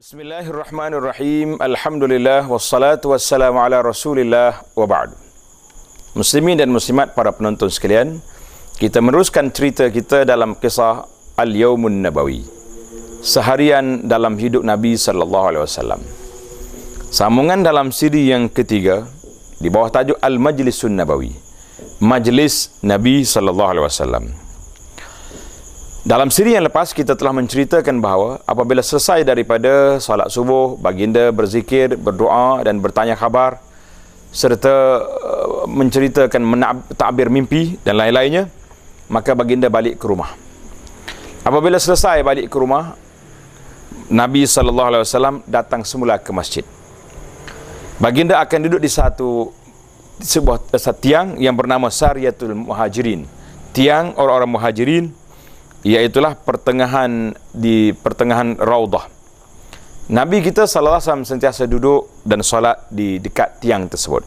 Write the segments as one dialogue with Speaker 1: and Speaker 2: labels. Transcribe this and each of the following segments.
Speaker 1: Bismillahirrahmanirrahim. Alhamdulillah wassalatu wassalamu ala Rasulillah wa ba'du. Muslimin dan muslimat para penonton sekalian, kita meneruskan cerita kita dalam kisah Al-Yaumun Nabawi. Seharian dalam hidup Nabi sallallahu alaihi wasallam. Sambungan dalam siri yang ketiga di bawah tajuk Al-Majlisun Nabawi. Majlis Nabi sallallahu alaihi wasallam. Dalam siri yang lepas kita telah menceritakan bahawa apabila selesai daripada salat subuh, baginda berzikir, berdoa dan bertanya khabar serta uh, menceritakan takbir mimpi dan lain-lainnya, maka baginda balik ke rumah. Apabila selesai balik ke rumah, Nabi sallallahu alaihi wasallam datang semula ke masjid. Baginda akan duduk di satu sebuah eh, satu tiang yang bernama Sariyatul Muhajirin, tiang orang-orang Muhajirin iaitulah pertengahan di pertengahan raudah. Nabi kita sallallahu alaihi wasallam sentiasa duduk dan solat di dekat tiang tersebut.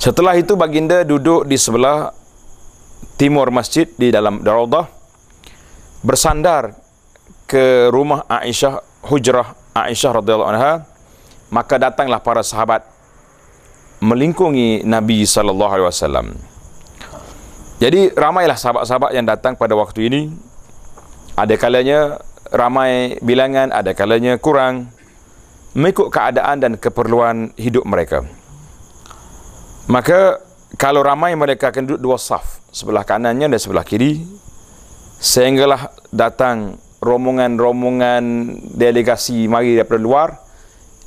Speaker 1: Setelah itu baginda duduk di sebelah timur masjid di dalam raudah bersandar ke rumah Aisyah hujrah Aisyah radhiyallahu anha maka datanglah para sahabat melingkungi Nabi sallallahu alaihi wasallam. Jadi ramailah sahabat-sahabat yang datang pada waktu ini. Ada kalanya ramai bilangan, ada kalanya kurang. Mengikut keadaan dan keperluan hidup mereka. Maka kalau ramai mereka akan duduk dua saf, sebelah kanannya dan sebelah kiri. Sehinggalah datang romongan-romongan delegasi mari daripada luar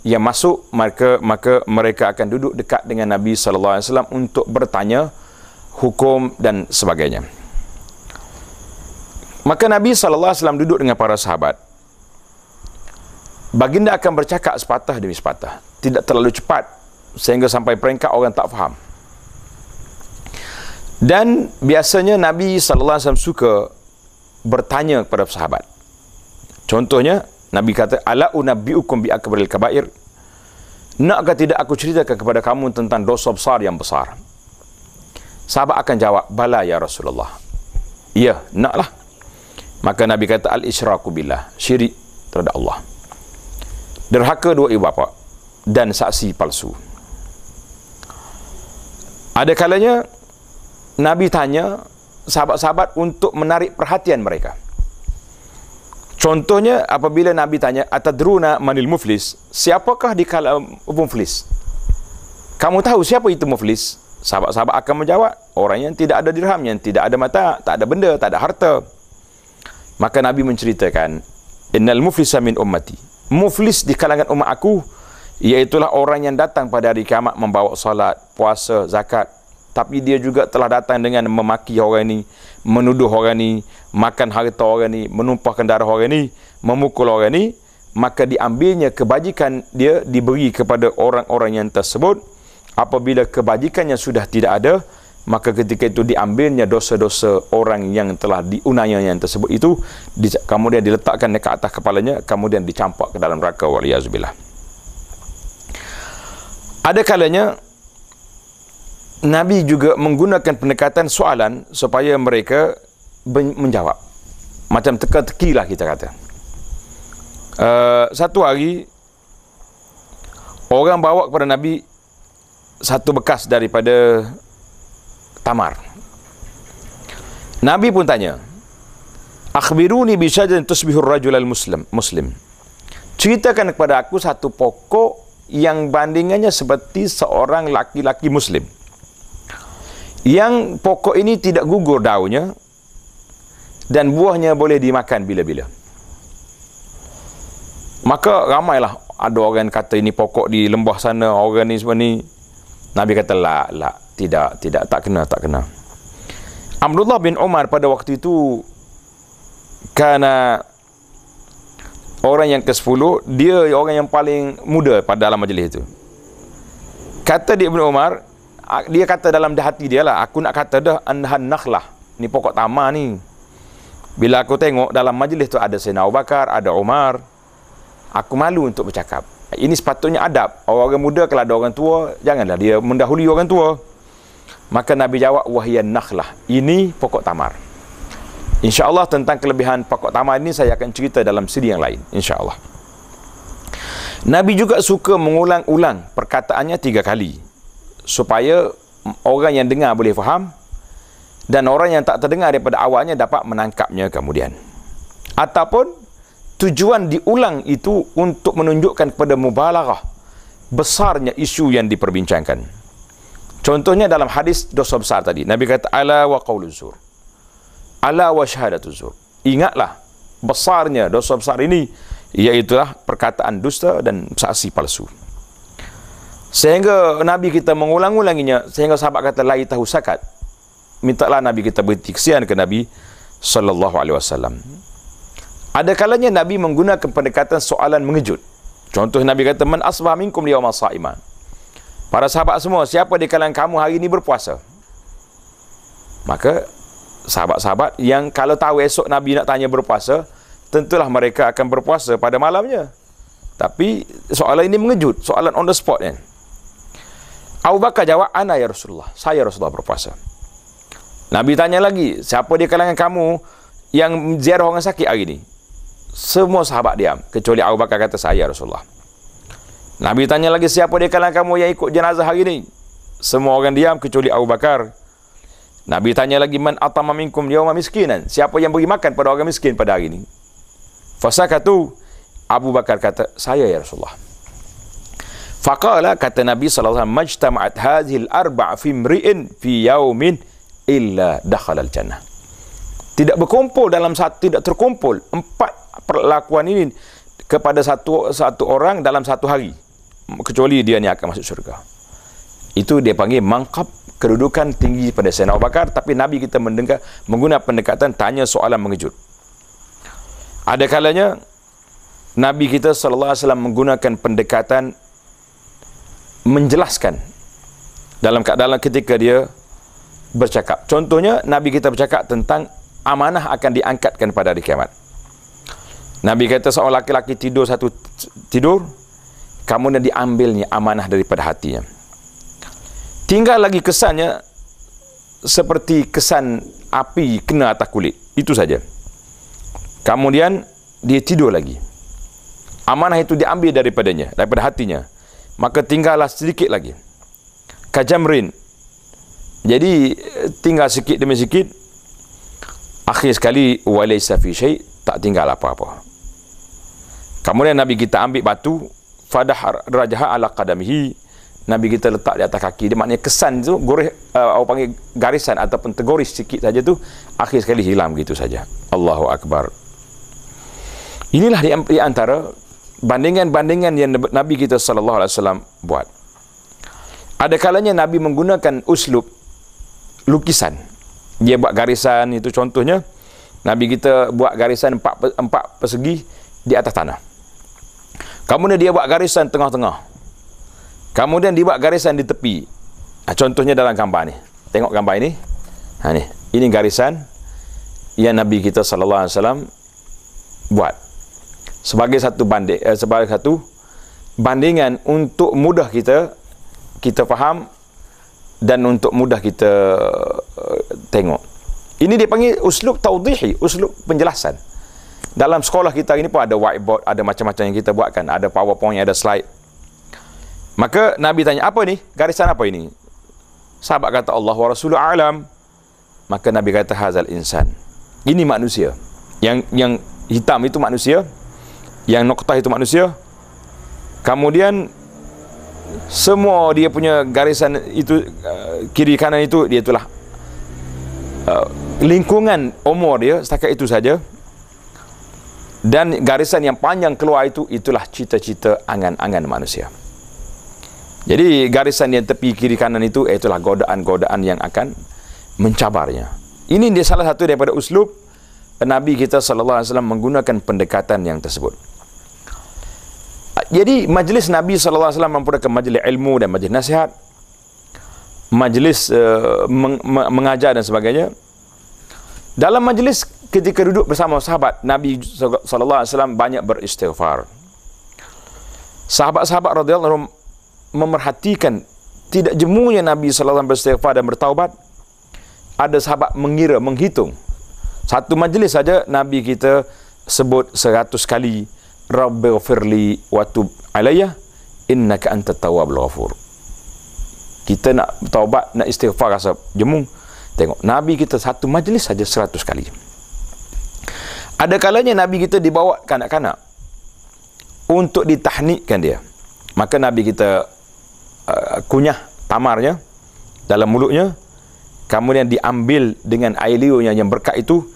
Speaker 1: yang masuk maka maka mereka akan duduk dekat dengan Nabi sallallahu alaihi wasallam untuk bertanya hukum dan sebagainya. Maka Nabi sallallahu alaihi wasallam duduk dengan para sahabat. Baginda akan bercakap sepatah demi sepatah, tidak terlalu cepat sehingga sampai peringkat orang tak faham. Dan biasanya Nabi sallallahu alaihi wasallam suka bertanya kepada sahabat. Contohnya Nabi kata ala unabbiukum bi akbaril kabair Nak ke tidak aku ceritakan kepada kamu tentang dosa besar yang besar Sahabat akan jawab, bala ya Rasulullah. Ya, naklah. Maka Nabi kata, al-isyraku billah. Syirik terhadap Allah. Derhaka dua ibu bapa dan saksi palsu. Ada kalanya Nabi tanya sahabat-sahabat untuk menarik perhatian mereka. Contohnya apabila Nabi tanya atadruna manil muflis, siapakah di kalam muflis? Kamu tahu siapa itu muflis? sahabat-sahabat akan menjawab orang yang tidak ada dirham yang tidak ada mata tak ada benda tak ada harta maka nabi menceritakan innal muflisa min ummati muflis di kalangan umat aku Iaitulah orang yang datang pada hari kiamat membawa salat, puasa, zakat. Tapi dia juga telah datang dengan memaki orang ini, menuduh orang ini, makan harta orang ini, menumpahkan darah orang ini, memukul orang ini. Maka diambilnya kebajikan dia diberi kepada orang-orang yang tersebut apabila kebajikannya sudah tidak ada maka ketika itu diambilnya dosa-dosa orang yang telah diunaya yang tersebut itu kemudian diletakkan ke atas kepalanya kemudian dicampak ke dalam neraka waliyazubillah ada kalanya Nabi juga menggunakan pendekatan soalan supaya mereka menjawab macam teka-teki lah kita kata uh, satu hari orang bawa kepada Nabi satu bekas daripada Tamar. Nabi pun tanya, "Akhbiruni bi syajarin tusbihur rajul al-muslim muslim." Ceritakan kepada aku satu pokok yang bandingannya seperti seorang laki-laki muslim. Yang pokok ini tidak gugur daunnya dan buahnya boleh dimakan bila-bila. Maka ramailah ada orang kata ini pokok di lembah sana, orang ni semua ni Nabi kata la la tidak tidak tak kena tak kena. Abdullah bin Umar pada waktu itu kerana orang yang ke-10 dia orang yang paling muda pada dalam majlis itu. Kata dia Ibn Umar dia kata dalam hati dia lah aku nak kata dah anhan nakhlah ni pokok tamar ni. Bila aku tengok dalam majlis tu ada Sayyidina Abu Bakar, ada Umar, aku malu untuk bercakap ini sepatutnya adab orang muda kalau ada orang tua janganlah dia mendahului orang tua maka nabi jawab wahyan nakhlah ini pokok tamar Insya Allah tentang kelebihan pokok tamar ini saya akan cerita dalam siri yang lain Insya Allah. nabi juga suka mengulang-ulang perkataannya tiga kali supaya orang yang dengar boleh faham dan orang yang tak terdengar daripada awalnya dapat menangkapnya kemudian ataupun tujuan diulang itu untuk menunjukkan kepada mubalaghah besarnya isu yang diperbincangkan. Contohnya dalam hadis dosa besar tadi. Nabi kata ala wa qaulu zur. Ala wa syahadatuz zur. Ingatlah besarnya dosa besar ini iaitu perkataan dusta dan saksi palsu. Sehingga Nabi kita mengulang-ulanginya sehingga sahabat kata lai tahu sakat. Mintalah Nabi kita berhenti kesian ke Nabi sallallahu alaihi wasallam. Ada kalanya Nabi menggunakan pendekatan soalan mengejut. Contoh Nabi kata, Man asbah minkum liya masa Para sahabat semua, siapa di kalangan kamu hari ini berpuasa? Maka, sahabat-sahabat yang kalau tahu esok Nabi nak tanya berpuasa, tentulah mereka akan berpuasa pada malamnya. Tapi, soalan ini mengejut. Soalan on the spot. Kan? Abu Bakar jawab, Ana ya Rasulullah. Saya Rasulullah berpuasa. Nabi tanya lagi, siapa di kalangan kamu yang ziarah orang sakit hari ini? Semua sahabat diam Kecuali Abu Bakar kata saya Rasulullah Nabi tanya lagi siapa di kalangan kamu yang ikut jenazah hari ini Semua orang diam kecuali Abu Bakar Nabi tanya lagi Man atama minkum yawma miskinan Siapa yang beri makan pada orang miskin pada hari ini Fasa kata Abu Bakar kata saya ya Rasulullah Faqala kata Nabi SAW Majtama'at al arba' fi mri'in fi yaumin illa dakhal al-jannah tidak berkumpul dalam satu tidak terkumpul empat perlakuan ini kepada satu satu orang dalam satu hari kecuali dia ni akan masuk syurga itu dia panggil mangkap kedudukan tinggi pada Sayyidina Abu Bakar tapi Nabi kita mendengar menggunakan pendekatan tanya soalan mengejut ada kalanya Nabi kita sallallahu alaihi wasallam menggunakan pendekatan menjelaskan dalam dalam ketika dia bercakap. Contohnya Nabi kita bercakap tentang amanah akan diangkatkan pada hari kiamat. Nabi kata seorang laki-laki tidur satu tidur kamu dan diambilnya amanah daripada hatinya. Tinggal lagi kesannya seperti kesan api kena atas kulit. Itu saja. Kemudian dia tidur lagi. Amanah itu diambil daripadanya, daripada hatinya. Maka tinggallah sedikit lagi. Kajamrin. Jadi tinggal sikit demi sikit. Akhir sekali walaysa fi syai' tak tinggal apa-apa. Kemudian Nabi kita ambil batu fadah rajaha ala qadamihi Nabi kita letak di atas kaki. Dia maknanya kesan tu, gurih, uh, eh, awak panggil garisan ataupun tegoris sikit saja tu, akhir sekali hilang gitu saja. Allahu Akbar. Inilah di, di antara bandingan-bandingan yang Nabi kita sallallahu alaihi wasallam buat. Ada kalanya Nabi menggunakan uslub lukisan. Dia buat garisan itu contohnya Nabi kita buat garisan empat, empat persegi di atas tanah. Kemudian dia buat garisan tengah-tengah. Kemudian buat garisan di tepi. Ha, contohnya dalam gambar ni. Tengok gambar ini. Ha ni. Ini garisan yang Nabi kita sallallahu alaihi wasallam buat. Sebagai satu banding eh, sebagai satu bandingan untuk mudah kita kita faham dan untuk mudah kita uh, tengok. Ini dipanggil uslub taudhihi, uslub penjelasan dalam sekolah kita ini pun ada whiteboard, ada macam-macam yang kita buatkan, ada powerpoint, ada slide. Maka Nabi tanya, apa ni? Garisan apa ini? Sahabat kata Allah wa Rasulullah alam. Maka Nabi kata hazal insan. Ini manusia. Yang yang hitam itu manusia. Yang noktah itu manusia. Kemudian semua dia punya garisan itu eh, kiri kanan itu dia itulah eh, lingkungan umur dia setakat itu saja dan garisan yang panjang keluar itu itulah cita-cita angan-angan manusia jadi garisan yang tepi kiri kanan itu itulah godaan-godaan yang akan mencabarnya ini dia salah satu daripada uslub Nabi kita saw menggunakan pendekatan yang tersebut jadi majlis Nabi saw alaihi wasallam mempunyai majlis ilmu dan majlis nasihat majlis uh, meng- mengajar dan sebagainya dalam majlis ketika duduk bersama sahabat Nabi sallallahu alaihi wasallam banyak beristighfar. Sahabat-sahabat radhiyallahu anhum memerhatikan tidak jemunya Nabi sallallahu alaihi wasallam beristighfar dan bertaubat. Ada sahabat mengira menghitung. Satu majlis saja Nabi kita sebut seratus kali rabbil firli wa tub alayya innaka antat tawwabul ghafur. Kita nak taubat, nak istighfar rasa jemu. Tengok Nabi kita satu majlis saja seratus kali. Ada kalanya Nabi kita dibawa kanak-kanak untuk ditahnikkan dia. Maka Nabi kita uh, kunyah tamarnya dalam mulutnya kemudian diambil dengan air liurnya yang berkat itu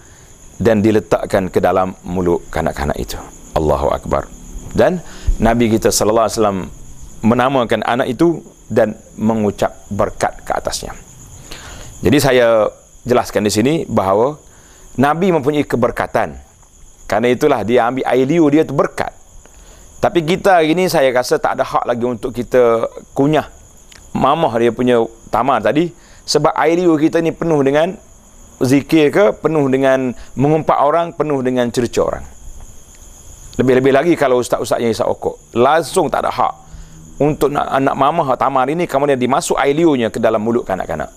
Speaker 1: dan diletakkan ke dalam mulut kanak-kanak itu. Allahu akbar. Dan Nabi kita sallallahu alaihi wasallam menamakan anak itu dan mengucap berkat ke atasnya. Jadi saya jelaskan di sini bahawa Nabi mempunyai keberkatan. Karena itulah dia ambil air liur dia tu berkat. Tapi kita hari ni saya rasa tak ada hak lagi untuk kita kunyah mamah dia punya tamar tadi sebab air liur kita ni penuh dengan zikir ke, penuh dengan mengumpat orang, penuh dengan cerca orang. Lebih-lebih lagi kalau ustaz-ustaz yang isap okok, langsung tak ada hak untuk nak, anak mamah tamar ini kemudian dimasuk air liurnya ke dalam mulut kanak-kanak.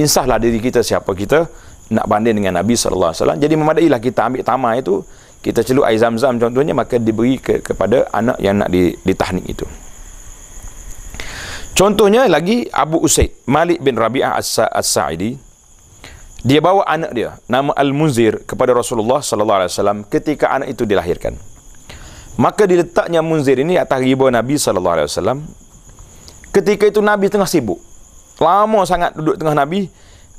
Speaker 1: Insahlah diri kita siapa kita nak banding dengan Nabi sallallahu alaihi wasallam. Jadi memadailah kita ambil tamar itu kita celup air zam-zam contohnya maka diberi ke, kepada anak yang nak ditahnik itu contohnya lagi Abu Usaid Malik bin Rabi'ah As-Sa'idi dia bawa anak dia nama Al-Munzir kepada Rasulullah sallallahu alaihi wasallam ketika anak itu dilahirkan maka diletaknya Munzir ini atas riba Nabi sallallahu alaihi wasallam ketika itu Nabi tengah sibuk lama sangat duduk tengah Nabi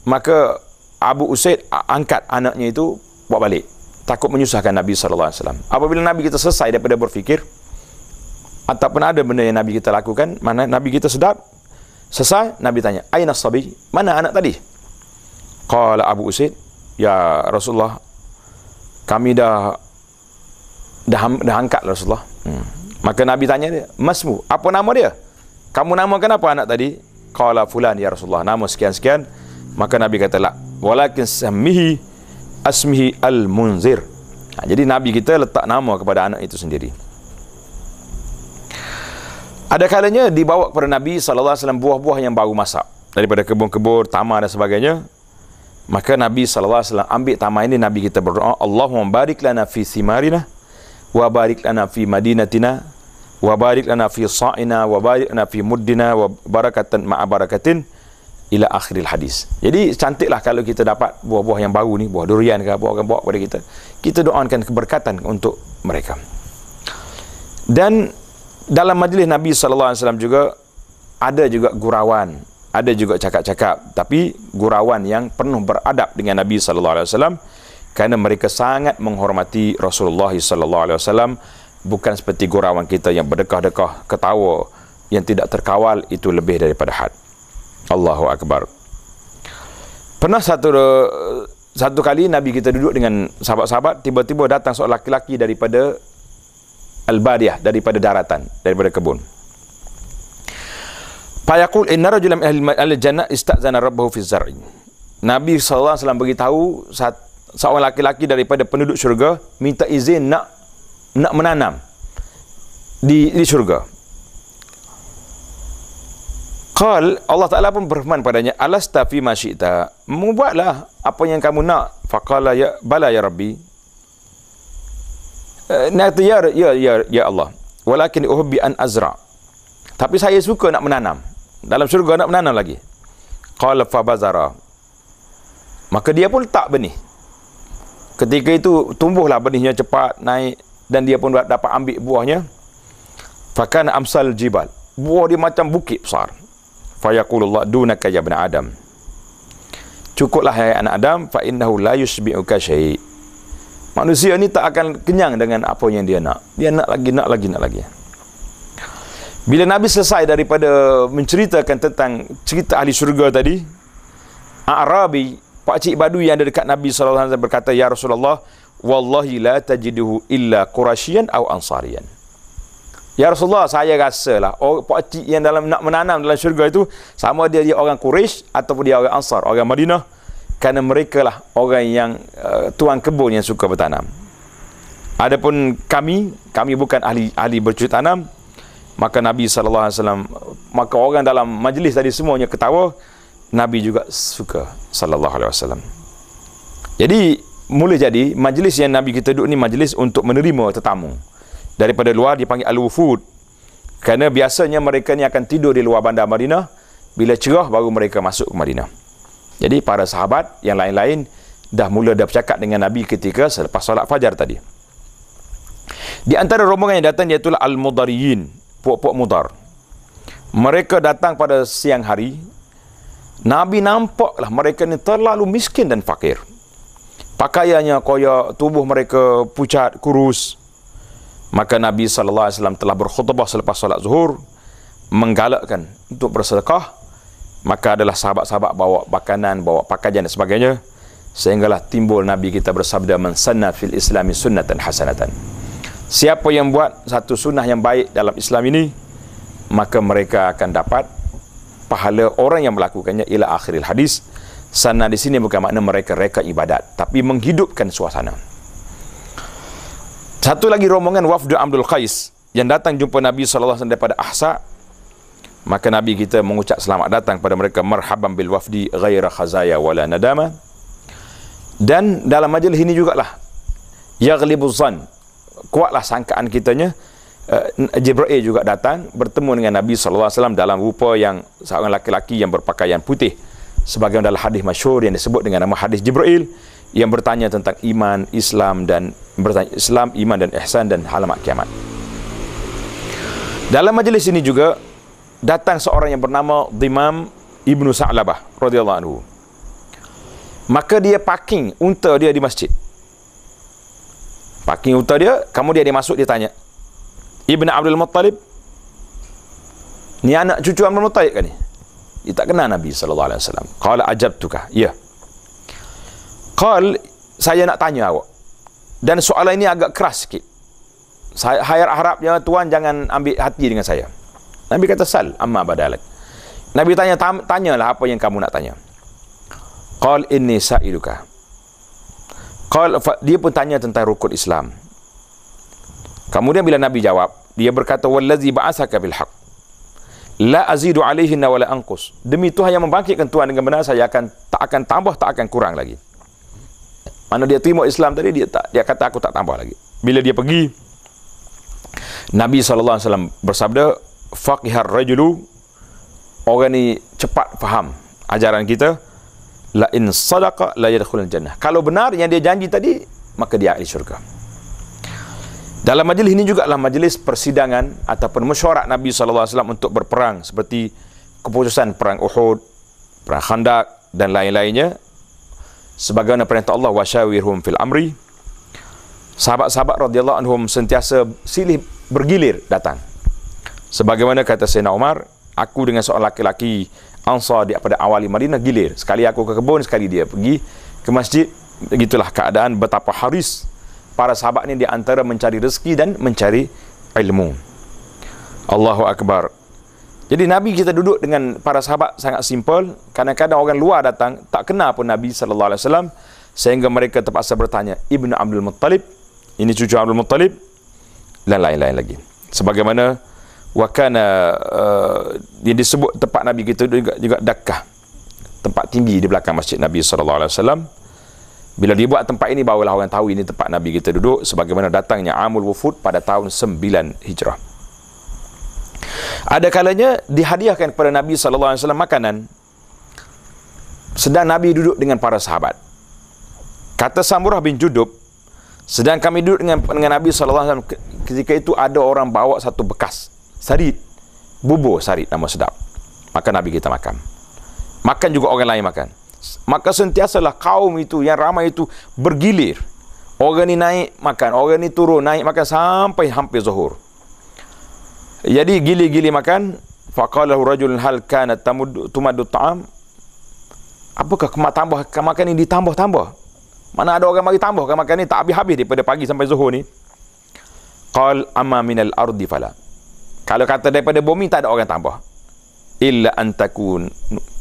Speaker 1: maka Abu Usaid angkat anaknya itu buat balik takut menyusahkan Nabi sallallahu alaihi wasallam. Apabila Nabi kita selesai daripada berfikir ataupun ada benda yang Nabi kita lakukan, mana Nabi kita sedap selesai Nabi tanya, "Aina sabi? Mana anak tadi?" Qala Abu Usaid, "Ya Rasulullah, kami dah dah, dah angkat Rasulullah." Hmm. Maka Nabi tanya dia, "Masmu? Apa nama dia?" Kamu namakan apa anak tadi? Qala fulan ya Rasulullah. Nama sekian-sekian. Maka Nabi kata, walakin sammihi asmihi al-munzir ha, Jadi Nabi kita letak nama kepada anak itu sendiri Ada kalanya dibawa kepada Nabi SAW buah-buah yang baru masak Daripada kebun-kebun, taman dan sebagainya Maka Nabi SAW ambil taman ini Nabi kita berdoa Allahumma barik lana fi simarina Wa barik lana fi madinatina Wa barik lana fi sa'ina Wa barik lana fi muddina Wa barakatan ma'abarakatin barakatin ila akhiril hadis. Jadi cantiklah kalau kita dapat buah-buah yang baru ni, buah durian ke buah akan bawa kepada kita. Kita doakan keberkatan untuk mereka. Dan dalam majlis Nabi sallallahu alaihi wasallam juga ada juga gurauan, ada juga cakap-cakap tapi gurauan yang penuh beradab dengan Nabi sallallahu alaihi wasallam kerana mereka sangat menghormati Rasulullah sallallahu alaihi wasallam bukan seperti gurauan kita yang berdekah-dekah ketawa yang tidak terkawal itu lebih daripada had. Allahu Akbar. Pernah satu eh, satu kali Nabi kita duduk dengan sahabat-sahabat, tiba-tiba datang seorang laki-laki daripada al badiah daripada daratan, daripada kebun. Payakul inna rajulam ahli al-jannah istazana rabbahu fi zar'i. Nabi SAW beritahu saat seorang laki-laki daripada penduduk syurga minta izin nak nak menanam di di syurga. Qal Allah Taala pun berfirman padanya alasta fi ma syi'ta. Membuatlah apa yang kamu nak. Faqala ya bala ya rabbi. Nah eh, ya ya ya ya Allah. Walakin uhibbi an azra. Tapi saya suka nak menanam. Dalam syurga nak menanam lagi. Qal fa bazara. Maka dia pun tak benih. Ketika itu tumbuhlah benihnya cepat naik dan dia pun dapat ambil buahnya. Fakan amsal jibal. Buah dia macam bukit besar fayaqulullah dunaka ya bani adam cukuplah hai anak adam fa innahu la yusbi'uka syai manusia ni tak akan kenyang dengan apa yang dia nak dia nak lagi nak lagi nak lagi bila nabi selesai daripada menceritakan tentang cerita ahli syurga tadi arabi pak cik badu yang ada dekat nabi sallallahu alaihi wasallam berkata ya rasulullah wallahi la tajiduhu illa quraisyan aw Ansarian. Ya Rasulullah saya rasa lah Orang Pakcik yang dalam nak menanam dalam syurga itu Sama dia dia orang Quraisy Ataupun dia orang Ansar Orang Madinah Kerana mereka lah orang yang uh, Tuan kebun yang suka bertanam Adapun kami Kami bukan ahli ahli bercucuk tanam Maka Nabi SAW Maka orang dalam majlis tadi semuanya ketawa Nabi juga suka SAW Jadi mula jadi majlis yang Nabi kita duduk ni majlis untuk menerima tetamu daripada luar dipanggil al-wufud kerana biasanya mereka ni akan tidur di luar bandar Madinah bila cerah baru mereka masuk ke Madinah jadi para sahabat yang lain-lain dah mula dah bercakap dengan Nabi ketika selepas solat fajar tadi di antara rombongan yang datang iaitu al-mudariyin puak-puak mudar mereka datang pada siang hari Nabi nampaklah mereka ni terlalu miskin dan fakir pakaiannya koyak tubuh mereka pucat kurus Maka Nabi Alaihi Wasallam telah berkhutbah selepas solat zuhur Menggalakkan untuk bersedekah Maka adalah sahabat-sahabat bawa makanan, bawa pakaian dan sebagainya Sehinggalah timbul Nabi kita bersabda Mansanna fil islami sunnatan hasanatan Siapa yang buat satu sunnah yang baik dalam Islam ini Maka mereka akan dapat pahala orang yang melakukannya ila akhiril hadis sana di sini bukan makna mereka reka ibadat tapi menghidupkan suasana satu lagi rombongan Wafdu Abdul Qais yang datang jumpa Nabi SAW daripada Ahsa. Maka Nabi kita mengucap selamat datang kepada mereka. Marhaban bil wafdi ghaira khazaya wala nadama. Dan dalam majlis ini juga lah. Yaglibu zan. Kuatlah sangkaan kitanya. Uh, eh, Jibra'i juga datang bertemu dengan Nabi SAW dalam rupa yang seorang lelaki-lelaki yang berpakaian putih. Sebagai dalam hadis masyur yang disebut dengan nama hadis Jibril yang bertanya tentang iman, Islam dan bertanya Islam, iman dan ihsan dan alamat kiamat. Dalam majlis ini juga datang seorang yang bernama Dimam Ibnu Sa'labah radhiyallahu anhu. Maka dia parking unta dia di masjid. Parking unta dia, kamu dia masuk dia tanya. Ibn Abdul Muttalib Ni anak cucu Abdul Muttalib kan ni? Dia tak kenal Nabi SAW Kala ajab tukah? Ya yeah. Qal saya nak tanya awak. Dan soalan ini agak keras sikit. Saya hayar harapnya tuan jangan ambil hati dengan saya. Nabi kata sal amma badalak. Nabi tanya tanyalah apa yang kamu nak tanya. Qal inni sa'iluka. Qal dia pun tanya tentang rukun Islam. Kemudian bila Nabi jawab, dia berkata wallazi ba'asaka bil haqq. La azidu alaihi wa la anqus. Demi Tuhan yang membangkitkan tuan dengan benar saya akan tak akan tambah tak akan kurang lagi mana dia terima Islam tadi dia tak dia kata aku tak tambah lagi bila dia pergi Nabi SAW bersabda faqihar rajulu orang ni cepat faham ajaran kita la in sadaqa la yadkhul jannah kalau benar yang dia janji tadi maka dia ahli syurga dalam majlis ini juga lah majlis persidangan ataupun mesyuarat Nabi SAW untuk berperang seperti keputusan perang Uhud, perang Khandak dan lain-lainnya sebagaimana perintah Allah wasyawirhum fil amri sahabat-sahabat radhiyallahu anhum sentiasa silih bergilir datang sebagaimana kata Sayyidina Umar aku dengan seorang laki-laki ansar di pada awal Madinah gilir sekali aku ke kebun sekali dia pergi ke masjid begitulah keadaan betapa haris para sahabat ini di antara mencari rezeki dan mencari ilmu Allahu akbar jadi Nabi kita duduk dengan para sahabat sangat simple. Kadang-kadang orang luar datang tak kenal pun Nabi sallallahu alaihi wasallam sehingga mereka terpaksa bertanya, "Ibnu Abdul Muttalib, ini cucu Abdul Muttalib?" dan lain-lain lagi. Sebagaimana wakana uh, eh, yang disebut tempat Nabi kita juga juga Dakkah. Tempat tinggi di belakang Masjid Nabi sallallahu alaihi wasallam. Bila dibuat tempat ini barulah orang tahu ini tempat Nabi kita duduk sebagaimana datangnya Amul Wufud pada tahun 9 Hijrah. Ada kalanya dihadiahkan kepada Nabi SAW makanan Sedang Nabi duduk dengan para sahabat Kata Samurah bin Judub Sedang kami duduk dengan, dengan Nabi SAW Ketika itu ada orang bawa satu bekas Sarit Bubur sarit nama sedap Makan Nabi kita makan Makan juga orang lain makan Maka sentiasalah kaum itu yang ramai itu bergilir Orang ini naik makan Orang ini turun naik makan sampai hampir zuhur jadi gili-gili makan, faqalahu rajulun hal kanat tamud tumaddu ta'am? Apakah kemak tambah makan ini ditambah-tambah? Mana ada orang mari tambah makan ini tak habis-habis daripada pagi sampai zuhur ni? Qal amma minal ardi fala. Kalau kata daripada bumi tak ada orang tambah. Illa antakun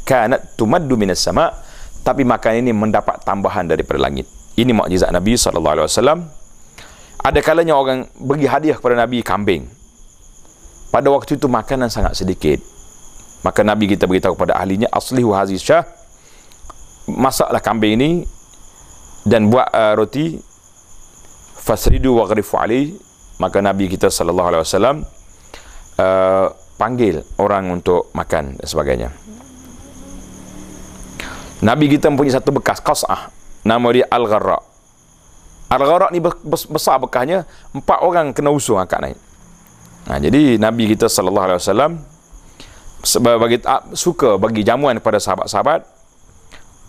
Speaker 1: kanat tumaddu minas sama tapi makan ini mendapat tambahan daripada langit. Ini mukjizat Nabi saw. Ada kalanya orang bagi hadiah kepada Nabi kambing pada waktu itu makanan sangat sedikit maka nabi kita beritahu kepada ahlinya aslihu hazi syah masaklah kambing ini dan buat uh, roti fasridu wa ghrifu ali maka nabi kita sallallahu alaihi wasallam uh, panggil orang untuk makan dan sebagainya Nabi kita mempunyai satu bekas kasah nama dia Al-Gharra. Al-Gharra ni besar bekasnya, empat orang kena usung angkat naik. Nah ha, jadi Nabi kita sallallahu alaihi wasallam sebagai ah, suka bagi jamuan kepada sahabat-sahabat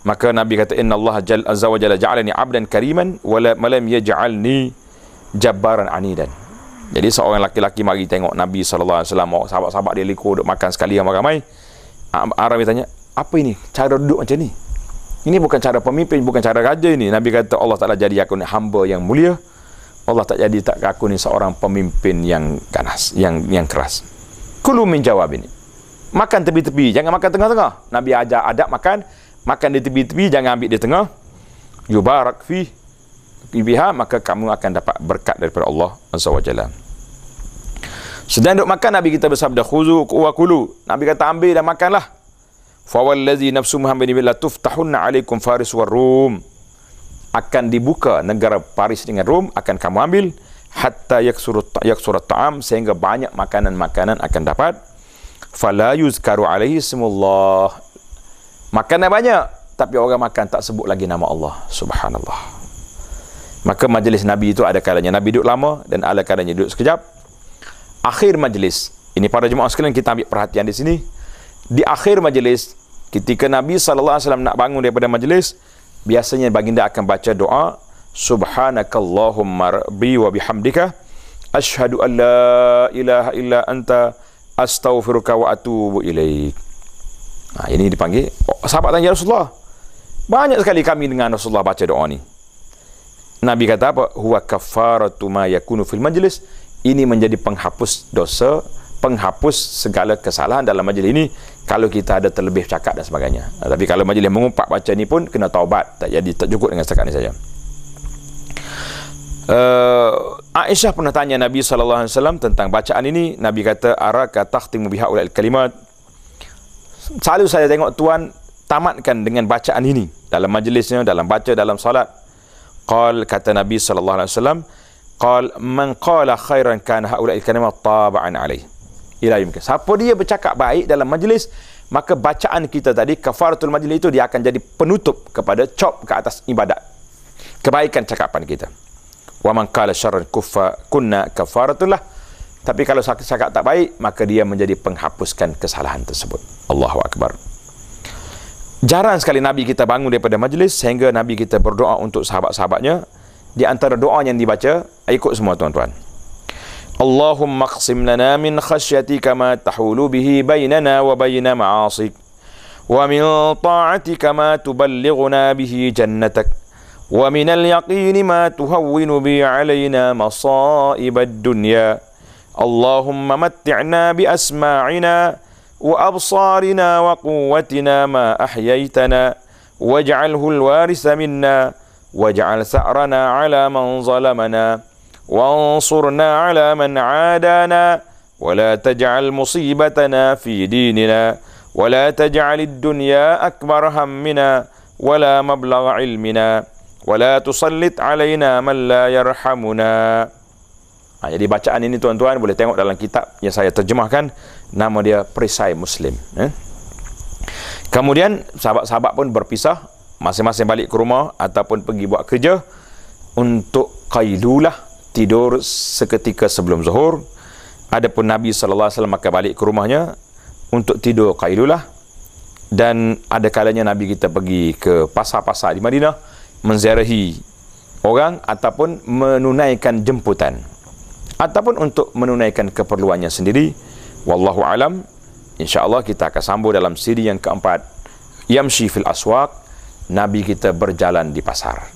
Speaker 1: maka Nabi kata inna Allah jal azza wa jalla ja'alani abdan kariman wa la malam yaj'alni jabbaran anidan. Jadi seorang laki-laki mari tengok Nabi sallallahu alaihi wasallam sahabat-sahabat dia liku duk makan sekali yang ramai. Ah, Arab tanya, apa ini? Cara duduk macam ni? Ini bukan cara pemimpin, bukan cara raja ini. Nabi kata Allah Taala jadi aku ni hamba yang mulia Allah tak jadi tak kaku ni seorang pemimpin yang ganas, yang yang keras. Kulu menjawab ini. Makan tepi-tepi, jangan makan tengah-tengah. Nabi ajar adab makan, makan di tepi-tepi, jangan ambil di tengah. Yubarak fi biha maka kamu akan dapat berkat daripada Allah Azza wa Jalla. Sedang duk makan Nabi kita bersabda khuzu wa kulu. Nabi kata ambil dan makanlah. Fa wallazi nafsu Muhammad bin Abdullah tuftahunna alaikum faris war akan dibuka negara Paris dengan Rom akan kamu ambil hatta yaksurut yaksurat ta'am sehingga banyak makanan-makanan akan dapat fala yuzkaru alaihi smullah makanan banyak tapi orang makan tak sebut lagi nama Allah subhanallah maka majlis nabi itu ada kalanya nabi duduk lama dan ada kalanya duduk sekejap akhir majlis ini pada jemaah sekalian kita ambil perhatian di sini di akhir majlis ketika nabi sallallahu alaihi wasallam nak bangun daripada majlis biasanya baginda akan baca doa subhanakallahumma rabbi wa bihamdika ashhadu an la ilaha illa anta astaghfiruka wa atubu ilaik nah, ha, ini dipanggil oh, sahabat tanya Rasulullah banyak sekali kami dengan Rasulullah baca doa ni Nabi kata apa huwa kafaratu ma yakunu fil majlis ini menjadi penghapus dosa penghapus segala kesalahan dalam majlis ini kalau kita ada terlebih cakap dan sebagainya uh, tapi kalau majlis mengumpat baca ni pun kena taubat tak jadi tak cukup dengan cakap ni saja uh, Aisyah pernah tanya Nabi sallallahu alaihi wasallam tentang bacaan ini Nabi kata araka takhtimu biha ulal kalimat selalu saya tengok tuan tamatkan dengan bacaan ini dalam majlisnya dalam baca dalam solat qal kata Nabi sallallahu alaihi wasallam qal man qala khairan kana haula'i kalimat taba'an alaihi ila yumkin. Siapa dia bercakap baik dalam majlis, maka bacaan kita tadi kafaratul majlis itu dia akan jadi penutup kepada cop ke atas ibadat. Kebaikan cakapan kita. Wa man qala syarran kuffa kunna kafaratullah. Tapi kalau cakap tak baik, maka dia menjadi penghapuskan kesalahan tersebut. Allahu akbar. Jarang sekali Nabi kita bangun daripada majlis sehingga Nabi kita berdoa untuk sahabat-sahabatnya. Di antara doa yang dibaca, ikut semua tuan-tuan. اللهم اقسم لنا من خشيتك ما تحول به بيننا وبين معاصيك ومن طاعتك ما تبلغنا به جنتك ومن اليقين ما تهون به علينا مصائب الدنيا اللهم متعنا بأسماعنا وأبصارنا وقوتنا ما أحييتنا واجعله الوارث منا واجعل ثأرنا على من ظلمنا وانصرنا على من عادانا ولا تجعل مصيبتنا في ديننا ولا تجعل الدنيا أكبر همنا ولا مبلغ علمنا ولا تسلط علينا من لا يرحمنا ha, jadi bacaan ini tuan-tuan boleh tengok dalam kitab yang saya terjemahkan nama dia Perisai Muslim eh? kemudian sahabat-sahabat pun berpisah masing-masing balik ke rumah ataupun pergi buat kerja untuk qailulah tidur seketika sebelum zuhur. Adapun Nabi sallallahu alaihi wasallam akan balik ke rumahnya untuk tidur qailulah dan ada kalanya Nabi kita pergi ke pasar-pasar di Madinah menziarahi orang ataupun menunaikan jemputan ataupun untuk menunaikan keperluannya sendiri wallahu alam Insya Allah kita akan sambung dalam siri yang keempat yamshi fil aswaq nabi kita berjalan di pasar